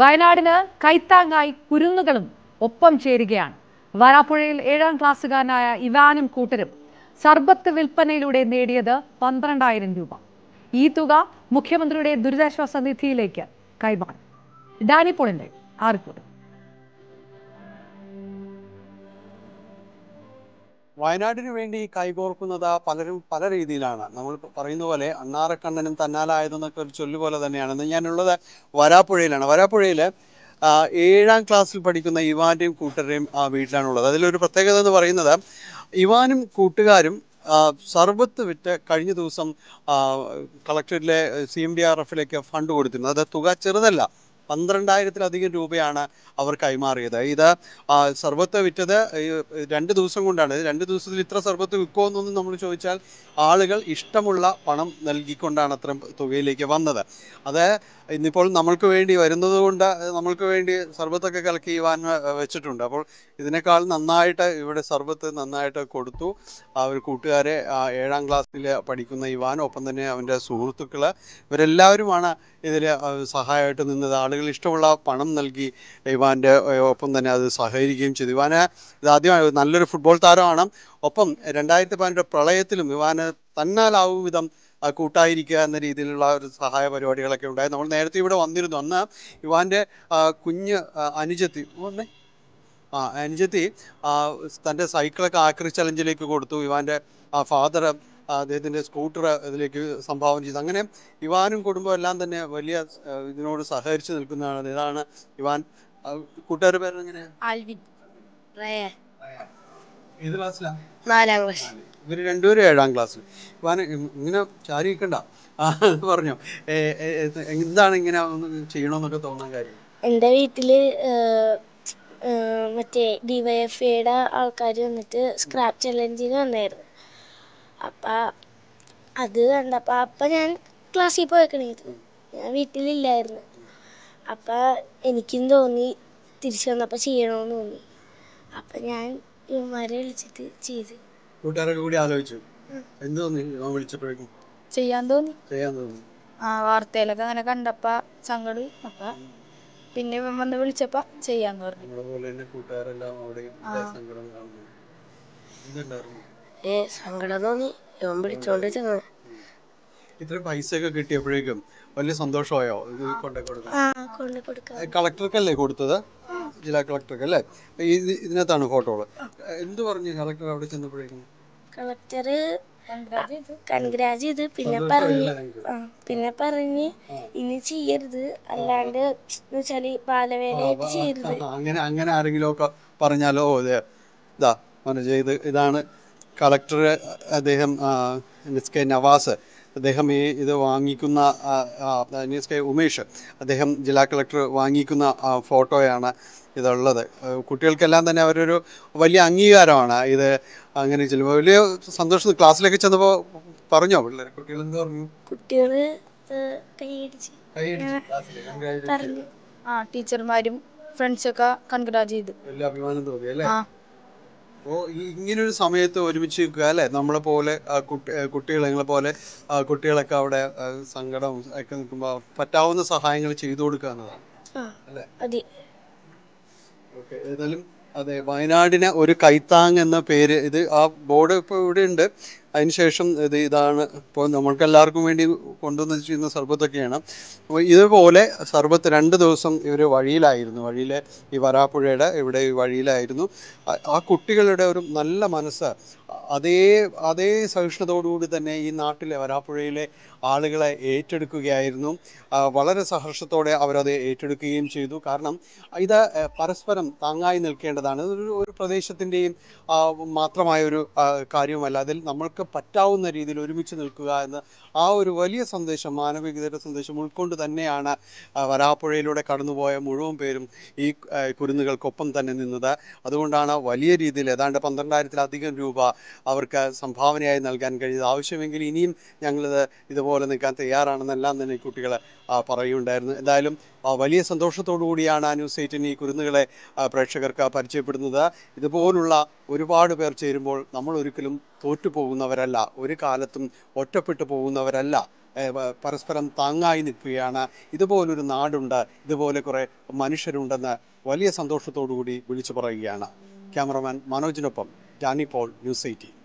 വയനാടിന് കൈത്താങ്ങായി കുരുന്നുകളും ഒപ്പം ചേരുകയാണ് വരാപ്പുഴയിൽ ഏഴാം ക്ലാസ്സുകാരനായ ഇവാനും കൂട്ടരും സർബത്ത് വിൽപ്പനയിലൂടെ നേടിയത് പന്ത്രണ്ടായിരം രൂപ ഈ തുക മുഖ്യമന്ത്രിയുടെ ദുരിതാശ്വാസ നിധിയിലേക്ക് കൈമാറി ഡാനിപോളിന്റെ ആ റിപ്പോർട്ട് വയനാടിനു വേണ്ടി കൈകോർക്കുന്നത് പലരും പല രീതിയിലാണ് നമ്മൾ പറയുന്ന പോലെ അണ്ണാറക്കണ്ണനും തന്നാലായതെന്നൊക്കെ ഒരു ചൊല്ലു പോലെ തന്നെയാണ് ഞാനുള്ളത് വരാപ്പുഴയിലാണ് വരാപ്പുഴയിൽ ഏഴാം ക്ലാസ്സിൽ പഠിക്കുന്ന ഇവാൻ്റെയും കൂട്ടരെയും ആ വീട്ടിലാണുള്ളത് അതിലൊരു പ്രത്യേകത എന്ന് പറയുന്നത് ഇവാനും കൂട്ടുകാരും സർബത്ത് വിറ്റ് കഴിഞ്ഞ ദിവസം കളക്ടറേറ്റിലെ സി എം ഡി ആർ എഫിലേക്ക് ഫണ്ട് കൊടുത്തിരുന്നു അത് തുക ചെറുതല്ല പന്ത്രണ്ടായിരത്തിലധികം രൂപയാണ് അവർ കൈമാറിയത് ഇത് സർവത്ത് വിറ്റത് രണ്ട് ദിവസം കൊണ്ടാണ് രണ്ട് ദിവസത്തിൽ ഇത്ര സർവത്ത് വിൽക്കുമോ എന്നൊന്നും നമ്മൾ ചോദിച്ചാൽ ആളുകൾ ഇഷ്ടമുള്ള പണം നൽകിക്കൊണ്ടാണ് അത്രയും തുകയിലേക്ക് വന്നത് അത് ഇന്നിപ്പോൾ നമ്മൾക്ക് വേണ്ടി വരുന്നത് കൊണ്ട് നമ്മൾക്ക് വേണ്ടി സർവത്തൊക്കെ കലക്കി വാൻ വെച്ചിട്ടുണ്ട് അപ്പോൾ ഇതിനേക്കാൾ നന്നായിട്ട് ഇവിടെ സർവത്ത് നന്നായിട്ട് കൊടുത്തു അവർ കൂട്ടുകാരെ ഏഴാം ക്ലാസ്സിൽ പഠിക്കുന്ന ഇവാൻ ഒപ്പം തന്നെ അവൻ്റെ സുഹൃത്തുക്കൾ ഇവരെല്ലാവരുമാണ് ഇതിൽ സഹായമായിട്ട് നിന്നത് ആളുകൾ അല്ലെങ്കിൽ ഇഷ്ടമുള്ള പണം നൽകി ഇവാൻ്റെ ഒപ്പം തന്നെ അത് സഹകരിക്കുകയും ചെയ്തു ഇവാന് ആദ്യമായി നല്ലൊരു ഫുട്ബോൾ താരമാണ് ഒപ്പം രണ്ടായിരത്തി പതിനെട്ട് പ്രളയത്തിലും ഇവാന് തന്നാലാവും വിധം കൂട്ടായിരിക്കുക എന്ന രീതിയിലുള്ള ഒരു സഹായ പരിപാടികളൊക്കെ ഉണ്ടായി നമ്മൾ നേരത്തെ ഇവിടെ വന്നിരുന്നു അന്ന് ഇവാൻ്റെ കുഞ്ഞ് അനുജത്തി ഒന്നേ ആ അനുജത്തി തൻ്റെ സൈക്കിളൊക്കെ ആക്രി ചലഞ്ചിലേക്ക് കൊടുത്തു ഇവാൻ്റെ ആ ഫാദർ അദ്ദേഹത്തിൻ്റെ സ്കൂട്ടർ ഇതിലേക്ക് സംഭാവന ചെയ്തു അങ്ങനെ ഇവാനും കുടുംബവും എല്ലാം തന്നെ വലിയ ഇതിനോട് സഹകരിച്ച് നിൽക്കുന്നതാണ് ഇതാണ് ഇവാൻ കൂട്ടുകാരുടെ പേരെങ്ങനെ ഏത് ക്ലാസ്സിലാണ് നാലാം ക്ലാസ് രണ്ടുപേരും ഏഴാം ക്ലാസ്സിൽ ഇവാൻ ഇങ്ങനെ ചാരി നിൽക്കണ്ട പറഞ്ഞു എന്താണ് ഇങ്ങനെ ചെയ്യണമെന്നൊക്കെ തോന്നാൻ കാര്യം എന്റെ വീട്ടില് മറ്റേ ഡിവൈഎഫ്ഐയുടെ ആൾക്കാർ വന്നിട്ട് സ്ക്രാപ്പ് ചലഞ്ചിന് വന്നായിരുന്നു അപ്പോൾ അത് കണ്ടപ്പോൾ അപ്പം ഞാൻ ക്ലാസ്സിൽ പോയേക്കണായിരുന്നു ഞാൻ വീട്ടിലില്ലായിരുന്നു അപ്പോൾ എനിക്കും തോന്നി തിരിച്ചു വന്നപ്പോൾ ചെയ്യണമെന്ന് തോന്നി അപ്പം ഞാൻ ഇവന്മാരെ വിളിച്ചിട്ട് ചെയ്തു കൂട്ടുകാരൊക്കെ കൂടി ആലോചിച്ചു എന്ത് തോന്നി ഞാൻ വിളിച്ചപ്പോഴേക്കും ചെയ്യാൻ തോന്നി ചെയ്യാൻ തോന്നി ആ വാർത്തയിലൊക്കെ അങ്ങനെ കണ്ടപ്പോൾ സങ്കടം അപ്പം പിന്നെ ഇവൻ വന്ന് വിളിച്ചപ്പോൾ ചെയ്യാന്ന് പറഞ്ഞു നമ്മളെ പോലെ കൂട്ടുകാരെല്ലാം അവിടെ സങ്കടം കാണുന്നു പിന്നെ സങ്കടം തോന്നി ഇവൻ വിളിച്ചോണ്ട് ചെന്ന് ഇത്ര പൈസയൊക്കെ കിട്ടിയപ്പോഴേക്കും വലിയ സന്തോഷമായോ ഇത് കൊണ്ടേ കൊടുക്കാൻ ആ കൊണ്ട് കൊടുക്കാം കളക്ടർക്കല്ലേ കൊടുത്തത് ജില്ലാ കളക്ടർക്ക് അല്ലേ ഇത് ഇതിനകത്താണ് ഫോട്ടോകൾ എന്ത് പറഞ്ഞു കളക്ടർ അവിടെ ചെന്നപ്പോഴേക്കും കളക്ടറ് കൺഗ്രാജ് ചെയ്ത് പിന്നെ പറഞ്ഞു പിന്നെ പറഞ്ഞ് ഇനി ചെയ്യരുത് അല്ലാണ്ട് എന്ന് വെച്ചാല് ബാലവേലയായിട്ട് ചെയ്യരുത് അങ്ങനെ അങ്ങനെ ആരെങ്കിലും ഒക്കെ പറഞ്ഞാലോ അതെ ഇതാ മനോജ് ഇത് ഇതാണ് കളക്ടർ അദ്ദേഹം എൻ എസ് കെ നവാസ് അദ്ദേഹം ഈ ഇത് വാങ്ങിക്കുന്ന എൻ എസ് കെ ഉമേഷ് അദ്ദേഹം ജില്ലാ കളക്ടർ വാങ്ങിക്കുന്ന ഫോട്ടോയാണ് ഇതുള്ളത് കുട്ടികൾക്കെല്ലാം തന്നെ അവരൊരു വലിയ അംഗീകാരമാണ് ഇത് അങ്ങനെ ചെല്ലുമ്പോൾ വലിയ സന്തോഷം ക്ലാസ്സിലേക്ക് ചെന്നപ്പോൾ പറഞ്ഞോ പിള്ളേർ കുട്ടികൾ എന്ത് പറഞ്ഞു കുട്ടികൾ ആ ടീച്ചർമാരും ഫ്രണ്ട്സൊക്കെ കൺഗ്രാജ് ചെയ്തു വലിയ അഭിമാനം തോന്നിയല്ലേ അല്ലേ അപ്പോൾ ഇങ്ങനൊരു സമയത്ത് ഒരുമിച്ച് നിൽക്കുക അല്ലേ നമ്മളെ പോലെ കുട്ടികൾ നിങ്ങളെ പോലെ കുട്ടികളൊക്കെ അവിടെ സങ്കടം ഒക്കെ നിൽക്കുമ്പോൾ പറ്റാവുന്ന സഹായങ്ങൾ ചെയ്തു കൊടുക്കുക എന്നതാണ് അതെ വയനാടിനെ ഒരു കൈത്താങ് എന്ന പേര് ഇത് ആ ബോർഡ് ഇപ്പോൾ ഇവിടെ ഉണ്ട് അതിനുശേഷം ഇത് ഇതാണ് ഇപ്പോൾ നമ്മൾക്കെല്ലാവർക്കും വേണ്ടി കൊണ്ടുവന്ന് ചെയ്യുന്ന സർബത്തൊക്കെയാണ് അപ്പോൾ ഇതുപോലെ സർബത്ത് രണ്ട് ദിവസം ഇവർ വഴിയിലായിരുന്നു വഴിയിലെ ഈ വരാപ്പുഴയുടെ ഇവിടെ വഴിയിലായിരുന്നു ആ കുട്ടികളുടെ ഒരു നല്ല മനസ്സ് അതേ അതേ സഹിഷ്ണുതയോടുകൂടി തന്നെ ഈ നാട്ടിലെ വരാപ്പുഴയിലെ ആളുകളെ ഏറ്റെടുക്കുകയായിരുന്നു വളരെ സഹർഷത്തോടെ അവരത് ഏറ്റെടുക്കുകയും ചെയ്തു കാരണം ഇത് പരസ്പരം താങ്ങായി നിൽക്കേണ്ടതാണ് ഇതൊരു ഒരു പ്രദേശത്തിൻ്റെയും മാത്രമായ ഒരു കാര്യവുമല്ല അതിൽ നമ്മൾക്ക് നമുക്ക് പറ്റാവുന്ന രീതിയിൽ ഒരുമിച്ച് നിൽക്കുക എന്ന് ആ ഒരു വലിയ സന്ദേശം മാനവികതയുടെ സന്ദേശം ഉൾക്കൊണ്ട് തന്നെയാണ് വരാപ്പുഴയിലൂടെ കടന്നുപോയ മുഴുവൻ പേരും ഈ കുരുന്നുകൾക്കൊപ്പം തന്നെ നിന്നത് അതുകൊണ്ടാണ് വലിയ രീതിയിൽ ഏതാണ്ട് പന്ത്രണ്ടായിരത്തിലധികം രൂപ അവർക്ക് സംഭാവനയായി നൽകാൻ കഴിയുന്നത് ആവശ്യമെങ്കിൽ ഇനിയും ഞങ്ങളിത് ഇതുപോലെ നിൽക്കാൻ തയ്യാറാണെന്നെല്ലാം തന്നെ കുട്ടികൾ പറയുകയുണ്ടായിരുന്നു എന്തായാലും വലിയ സന്തോഷത്തോടു കൂടിയാണ് ആ ന്യൂസ് എയ്റ്റിന് ഈ കുരുന്നുകളെ പ്രേക്ഷകർക്ക് പരിചയപ്പെടുന്നത് ഇതുപോലുള്ള ഒരുപാട് പേർ ചേരുമ്പോൾ നമ്മൾ ഒരിക്കലും തോറ്റു പോകുന്നവരല്ല ഒരു കാലത്തും ഒറ്റപ്പെട്ടു പോകുന്നവരല്ല പരസ്പരം താങ്ങായി നിൽക്കുകയാണ് ഇതുപോലൊരു നാടുണ്ട് ഇതുപോലെ കുറേ മനുഷ്യരുണ്ടെന്ന് വലിയ സന്തോഷത്തോടു കൂടി വിളിച്ചു പറയുകയാണ് ക്യാമറമാൻ മനോജിനൊപ്പം ജാനി പോൾ ന്യൂസ് എയ്റ്റീൻ